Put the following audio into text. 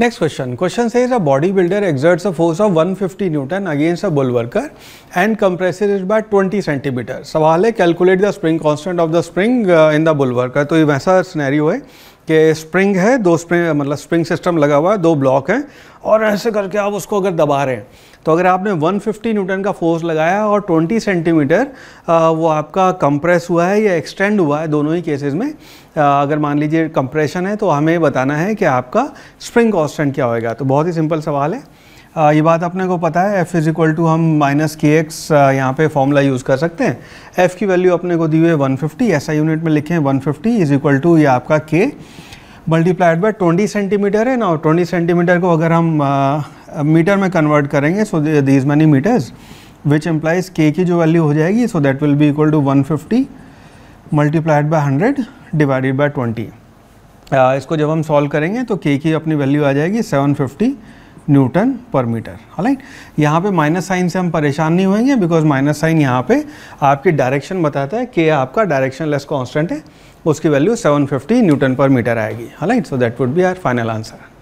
next question question से body builder exerts a force of 150 fifty newton against a bull worker and compress is by 20 centimetre सवाल है calculate the spring constant of the spring in the bull worker तो ये वैसा scenario है कि spring है दो स्प्रिंग मतलब स्प्रिंग सिस्टम लगा हुआ है दो ब्लॉक हैं और ऐसे करके आप उसको अगर दबा रहे हैं तो अगर आपने 150 न्यूटन का फोर्स लगाया और 20 सेंटीमीटर वो आपका कंप्रेस हुआ है या एक्सटेंड हुआ है दोनों ही केसेस में आ, अगर मान लीजिए कंप्रेशन है तो हमें बताना है कि आपका स्प्रिंग कॉन्स्टेंट क्या होएगा तो बहुत ही सिंपल सवाल है आ, ये बात अपने को पता है f इज़ इक्वल टू हम माइनस के एक्स यहाँ पर फॉर्मूला यूज़ कर सकते हैं f की वैल्यू अपने को दी हुई है 150 ऐसा यूनिट में लिखे हैं 150 फिफ्टी इज़ इक्वल टू ये आपका k multiplied by twenty centimetre है ना और ट्वेंटी सेंटीमीटर को अगर हम मीटर uh, में कन्वर्ट करेंगे so these many metres which implies k की जो वैल्यू हो जाएगी so that will be equal to one fifty multiplied by hundred divided by twenty इसको जब हम सॉल्व करेंगे तो k की अपनी वैल्यू आ जाएगी seven fifty newton per metre highlight यहाँ पे माइनस साइन से हम परेशान नहीं होंगे बिकॉज माइनस साइन यहाँ पे आपकी डायरेक्शन बताता है कि आपका डायरेक्शन लेस कॉन्स्टेंट है उसकी वैल्यू 750 न्यूटन पर मीटर आएगी highlight so that would be our final answer